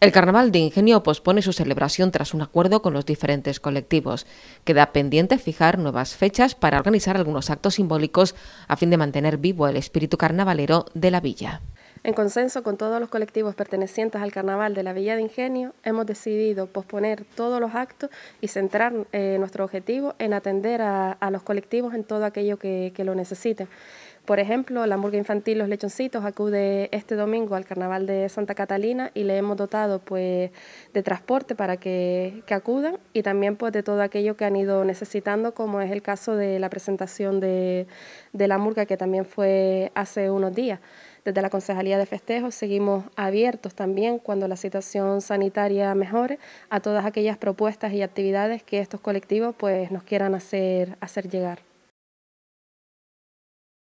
El Carnaval de Ingenio pospone su celebración tras un acuerdo con los diferentes colectivos. Queda pendiente fijar nuevas fechas para organizar algunos actos simbólicos a fin de mantener vivo el espíritu carnavalero de la villa. En consenso con todos los colectivos pertenecientes al Carnaval de la Villa de Ingenio, hemos decidido posponer todos los actos y centrar eh, nuestro objetivo en atender a, los colectivos en todo aquello que, que lo necesiten. Por ejemplo, la Murga infantil Los Lechoncitos acude este domingo al Carnaval de Santa Catalina y le hemos dotado pues, de transporte para que, acudan y también pues, de todo aquello que han ido necesitando, como es el caso de la presentación de, la Murga que también fue hace unos días. Desde la Concejalía de Festejos seguimos abiertos también cuando la situación sanitaria mejore a todas aquellas propuestas y actividades que estos colectivos pues, nos quieran hacer llegar.